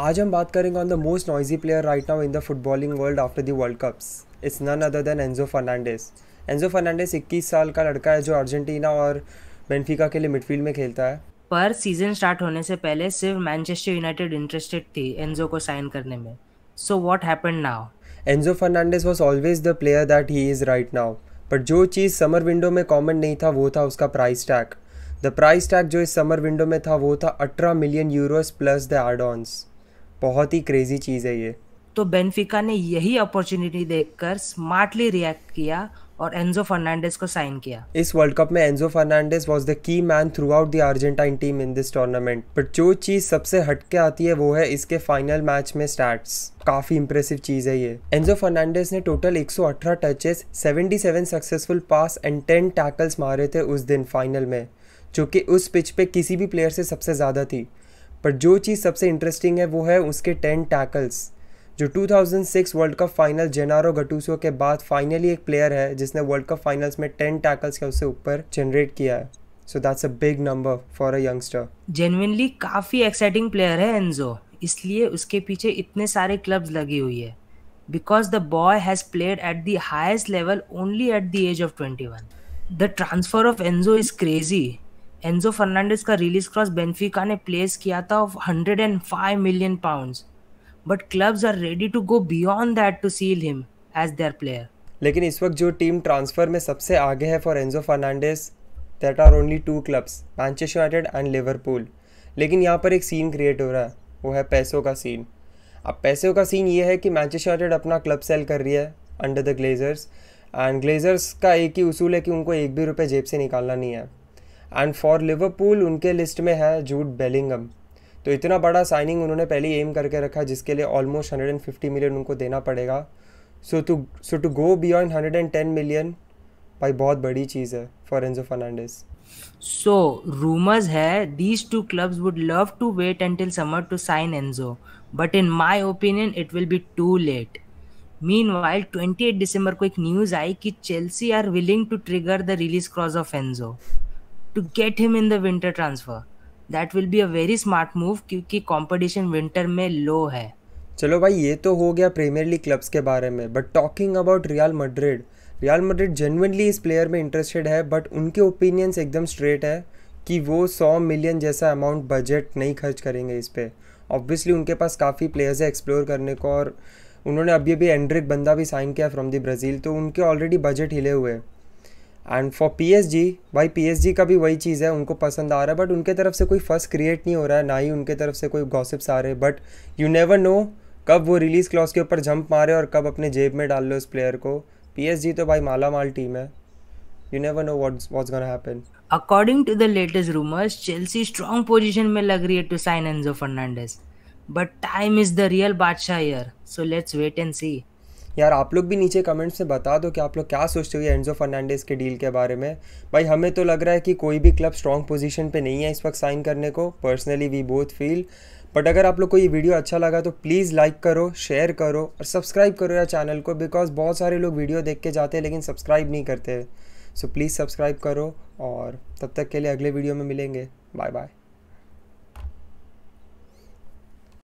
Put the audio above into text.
आज हम बात करेंगे on the most noisy player right now in the footballing world after the world cups it's none other than Enzo Fernandez Enzo Fernandez इक्कीस साल का लड़का है जो अर्जेंटीना और बेनफिका के लिए मिडफील्ड में खेलता है पर सीजन स्टार्ट होने से पहले सिर्फ मैनचेस्टर यूनाइटेड इंटरेस्टेड थी एनजो को साइन करने में so what happen now Enzo Fernandez was always the player that he is right now but जो चीज़ समर विंडो में कॉमन नहीं था वो था उसका price tag the price tag जो इस समर विंडो में था वो था अठारह million euros plus the add बहुत ही क्रेजी चीज़ है ये तो बेनफिका ने यही अपॉर्चुनिटी देखकर स्मार्टली रिएक्ट किया और एंजो फर्नांडिस को साइन किया इस वर्ल्ड कप में Enzo Fernandez was the key man throughout the Argentine team in this tournament but जो चीज सबसे हटके आती है वो है इसके फाइनल मैच में स्टैट्स काफी इंप्रेसिव चीज है ये एंजो फर्नांडिस ने total 118 touches 77 successful pass and 10 tackles मारे थे उस दिन फाइनल में जो कि उस पिच पे किसी भी प्लेयर से सबसे ज़्यादा थी पर जो चीज़ सबसे इंटरेस्टिंग है वो है उसके टेन टैकल्स जो 2006 world cup final Gennaro Gattuso के बाद फाइनली एक प्लेयर है जिसने वर्ल्ड कप फाइनल्स में टेन टैकल्स के उससे ऊपर जनरेट किया है so that's a big number for a youngster genuinely काफ़ी एक्साइटिंग प्लेयर है एनजो इसलिए उसके पीछे इतने सारे क्लब्स लगी हुई है because the boy has played at the highest level only at the age of twenty one the transfer of Enzo is crazy Enzo Fernandez का रिलीज क्रॉस बेनफिका ने प्लेस किया था of hundred and five million pound but clubs are ready to go beyond that to seal him as their player लेकिन इस वक्त जो team transfer में सबसे आगे है for Enzo Fernandez that are only two clubs Manchester United and Liverpool लेकिन यहाँ पर एक सीन क्रिएट हो रहा है वो है पैसों का सीन अब पैसों का सीन ये है कि मैनचेस्टर यूनाइटेड अपना क्लब सेल कर रही है under the Glazers and Glazers का एक ही उसूल है कि उनको एक भी रुपये जेब से निकालना नहीं है एंड फॉर लिवरपूल उनके लिस्ट में है जूड बेलिंगम तो इतना बड़ा साइनिंग उन्होंने पहले एम करके रखा जिसके लिए almost hundred and fifty million उनको देना पड़ेगा so to so to go beyond hundred and ten million भाई बहुत बड़ी चीज़ है for Enzo Fernandez so rumours है these two clubs would love to wait until summer to sign Enzo but in my opinion it will be too late meanwhile twenty दिसंबर को एक news आई कि Chelsea are willing to trigger the release cross of Enzo to get him in the winter transfer that will be a very smart move क्योंकि competition winter में low है चलो भाई ये तो हो गया प्रीमियर लीग क्लब्स के बारे में but talking about Real Madrid Real Madrid genuinely इस प्लेयर में इंटरेस्टेड है बट उनके ओपिनियंस एकदम स्ट्रेट है कि वो सौ मिलियन जैसा अमाउंट बजट नहीं खर्च करेंगे इस पर ऑब्वियसली उनके पास काफ़ी प्लेयर्स है एक्सप्लोर करने को और उन्होंने अभी अभी एंड्रिक बंदा भी साइन किया फ्रॉम दी ब्राज़ील तो उनके ऑलरेडी बजट हिले हुए हैं एंड फॉर पीएसजी भाई पीएसजी का भी वही चीज़ है उनको पसंद आ रहा है बट उनके तरफ से कोई फर्स्ट क्रिएट नहीं हो रहा है ना ही उनके तरफ से कोई गॉसिप्स आ रहे हैं बट यू नेवर नो कब वो रिलीज़ क्लॉज के ऊपर जंप मारे और कब अपने जेब में डाल लो उस प्लेयर को जी तो भाई माला माल टीम है you never know what what gonna happen. According to the latest rumors, Chelsea strong में लग रही है to sign Enzo Fernandez, but time is the real बादशाह here, so let's यार आप लोग भी नीचे कमेंट्स में बता दो कि आप लोग क्या सोचते हो एनजो फर्नांडिस के डील के बारे में भाई हमें तो लग रहा है कि कोई भी क्लब स्ट्रॉन्ग पोजीशन पे नहीं है इस वक्त साइन करने को personally we both feel but अगर आप लोग को ये वीडियो अच्छा लगा तो प्लीज़ लाइक करो शेयर करो और सब्सक्राइब करो यार चैनल को बिकॉज बहुत सारे लोग वीडियो देख के जाते हैं लेकिन सब्सक्राइब नहीं करते सो प्लीज़ सब्सक्राइब करो और तब तक के लिए अगले वीडियो में मिलेंगे बाय बाय